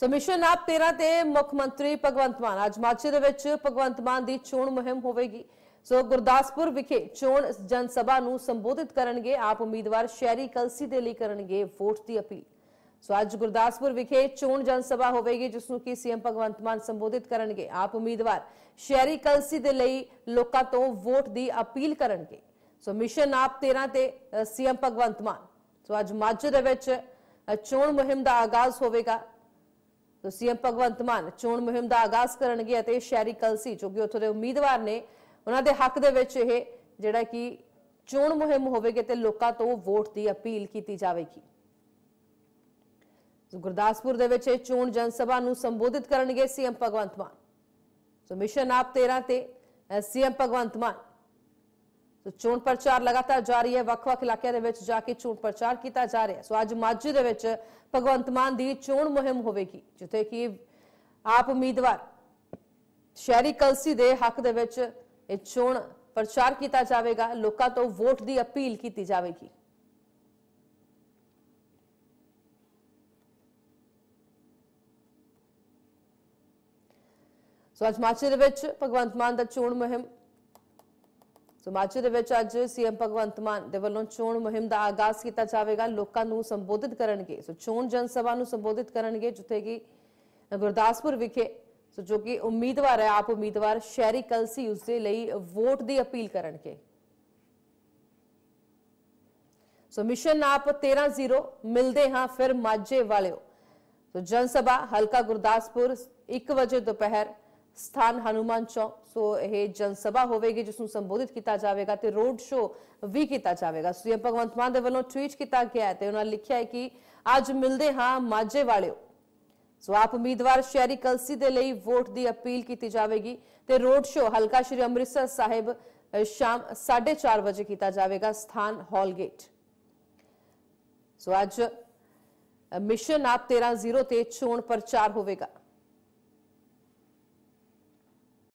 ਸੋ mission AAP 13 ਤੇ ਮੁੱਖ ਮੰਤਰੀ ਭਗਵੰਤ ਮਾਨ ਅੱਜ ਮਾਚੇ ਦੇ ਵਿੱਚ ਭਗਵੰਤ ਮਾਨ ਦੀ ਚੋਣ ਮੁਹਿੰਮ ਹੋਵੇਗੀ ਸੋ ਗੁਰਦਾਸਪੁਰ ਵਿਖੇ ਚੋਣ ਜਨ ਸਭਾ ਨੂੰ ਸੰਬੋਧਿਤ ਕਰਨਗੇ ਆਪ ਉਮੀਦਵਾਰ ਸ਼ਹਿਰੀ ਕਲਸੀ ਦੇ ਲਈ ਕਰਨਗੇ ਵੋਟ ਦੀ ਅਪੀਲ ਸੋ ਅੱਜ ਗੁਰਦਾਸਪੁਰ ਵਿਖੇ ਚੋਣ ਜਨ ਸਭਾ ਹੋਵੇਗੀ ਜਿਸ ਨੂੰ ਕਿ ਸੀਐਮ ਭਗਵੰਤ ਮਾਨ ਸੰਬੋਧਿਤ ਕਰਨਗੇ ਆਪ ਉਮੀਦਵਾਰ ਸ਼ਹਿਰੀ ਕਲਸੀ ਦੇ ਲਈ ਲੋਕਾਂ ਤੋਂ ਵੋਟ ਦੀ ਅਪੀਲ ਕਰਨਗੇ ਸੋ ਮਿਸ਼ਨ ਆਪ 13 ਤੇ ਸੀਐਮ ਭਗਵੰਤ ਮਾਨ ਸੋ ਅੱਜ ਮਾਝੇ ਦੇ ਵਿੱਚ ਚੋਣ ਮੁਹਿੰਮ ਦਾ ਆਗਾਜ਼ ਹੋਵੇਗਾ ਤੋਂ ਸੀਐਮ ਭਗਵੰਤ ਮਾਨ ਚੋਣ ਮੁਹਿੰਮ ਦਾ ਆਗਾਜ਼ ਕਰਨਗੇ ਅਤੇ ਸ਼ਹਿਰੀ ਕਲਸੀ ਜੋ ਕਿ ਉੱਥੋਂ ਦੇ ਉਮੀਦਵਾਰ ਨੇ ਉਹਨਾਂ ਦੇ ਹੱਕ ਦੇ ਵਿੱਚ ਇਹ ਜਿਹੜਾ ਕਿ ਚੋਣ ਮੁਹਿੰਮ ਹੋਵੇਗੀ ਤੇ ਲੋਕਾਂ ਤੋਂ ਵੋਟ ਦੀ ਅਪੀਲ ਕੀਤੀ ਜਾਵੇਗੀ ਗੁਰਦਾਸਪੁਰ ਦੇ ਵਿੱਚ ਇਹ ਚੋਣ ਜਨਸਭਾ ਨੂੰ ਸੰਬੋਧਿਤ ਕਰਨਗੇ ਸੀਐਮ ਭਗਵੰਤ ਮਾਨ ਸੋ ਮਿਸ਼ਨ ਆਪ 13 ਤੇ ਸੀਐਮ ਭਗਵੰਤ ਮਾਨ ਚੋਣ ਪ੍ਰਚਾਰ ਲਗਾਤਾਰ ਜਾਰੀ ਹੈ ਵੱਖ-ਵੱਖ ਇਲਾਕਿਆਂ ਦੇ ਵਿੱਚ ਜਾ ਕੇ ਚੋਣ ਪ੍ਰਚਾਰ ਕੀਤਾ ਜਾ ਰਿਹਾ ਸੋ ਅੱਜ ਮਾਝੇ ਦੇ ਵਿੱਚ ਭਗਵੰਤ ਮਾਨ ਦੀ ਚੋਣ ਮੁਹਿੰਮ ਹੋਵੇਗੀ ਜਿੱਥੇ ਕਿ ਆਪ ਉਮੀਦਵਾਰ ਸ਼ਹਿਰੀ ਕਲਸੀ ਦੇ ਹੱਕ ਦੇ ਵਿੱਚ ਇਹ ਚੋਣ ਪ੍ਰਚਾਰ ਕੀਤਾ ਜਾਵੇਗਾ ਲੋਕਾਂ ਤੋਂ ਵੋਟ ਦੀ ਅਪੀਲ ਕੀਤੀ ਜਾਵੇਗੀ ਸੋ ਅੱਜ ਮਾਝੇ ਦੇ ਵਿੱਚ ਭਗਵੰਤ ਮਾਨ ਦਾ ਚੋਣ ਮੁਹਿੰਮ ਮਾਝੇ ਦੇ ਵਿੱਚ ਅੱਜ ਸੀਐਮ ਭਗਵੰਤ ਮਾਨ ਦੇ ਵੱਲੋਂ ਚੋਣ ਮੁਹਿੰਮ ਦਾ ਆਗਾਜ਼ ਕੀਤਾ ਜਾਵੇਗਾ ਲੋਕਾਂ ਨੂੰ ਸੰਬੋਧਿਤ ਕਰਨਗੇ ਸੋ ਚੋਣ ਜਨ ਸਭਾ ਨੂੰ ਸੰਬੋਧਿਤ ਕਰਨਗੇ ਜਿੱਥੇ ਕਿ ਗੁਰਦਾਸਪੁਰ ਵਿਖੇ ਸੋ ਜੋ ਕਿ ਉਮੀਦਵਾਰ ਹੈ ਆਪ ਉਮੀਦਵਾਰ ਸ਼ਹਿਰੀ ਕਲਸੀ ਉਸ ਦੇ ਲਈ ਵੋਟ ਦੀ ਅਪੀਲ ਕਰਨਗੇ ਸੋ ਮਿਸ਼ਨ ਆਪ 13-0 ਮਿਲਦੇ ਹਾਂ ਫਿਰ ਮਾਝੇ ਵਾਲਿਓ ਸੋ ਜਨ ਸਭਾ ਹਲਕਾ ਗੁਰਦਾਸਪੁਰ 1 ਵਜੇ ਦੁਪਹਿਰ ਸਥਾਨ ਹਨੂਮਾਨ ਚੌਕ ਸੋ ਇਹ ਜਨ ਸਭਾ ਹੋਵੇਗੀ ਜਿਸ ਨੂੰ ਸੰਬੋਧਿਤ ਕੀਤਾ ਜਾਵੇਗਾ ਤੇ ਰੋਡ ਸ਼ੋ ਵੀ ਕੀਤਾ ਜਾਵੇਗਾ ਸ੍ਰੀ ਭਗਵੰਤ ਮਾਨ ਦੇ ਵੱਲੋਂ ਟਵੀਟ ਕੀਤਾ ਗਿਆ ਤੇ ਉਹਨਾਂ ਲਿਖਿਆ ਹੈ ਕਿ ਅੱਜ ਮਿਲਦੇ ਹਾਂ ਮਾਝੇ ਵਾਲਿਓ ਸੋ ਆਪ ਉਮੀਦਵਾਰ ਸ਼ਹਿਰੀ ਕਲਸੀ ਦੇ ਲਈ ਵੋਟ ਦੀ ਅਪੀਲ ਕੀਤੀ ਜਾਵੇਗੀ ਤੇ ਰੋਡ ਸ਼ੋ ਹਲਕਾ ਸ਼੍ਰੀ ਅੰਮ੍ਰਿਤਸਰ ਸਾਹਿਬ ਸ਼ਾਮ 4:30 ਵਜੇ ਕੀਤਾ ਜਾਵੇਗਾ ਸਥਾਨ ਹਾਲ ਗੇਟ ਸੋ ਅੱਜ ਮਿਸ਼ਨ ਆਪ 13 0 ਤੇ ਚੋਣ ਪ੍ਰਚਾਰ ਹੋਵੇਗਾ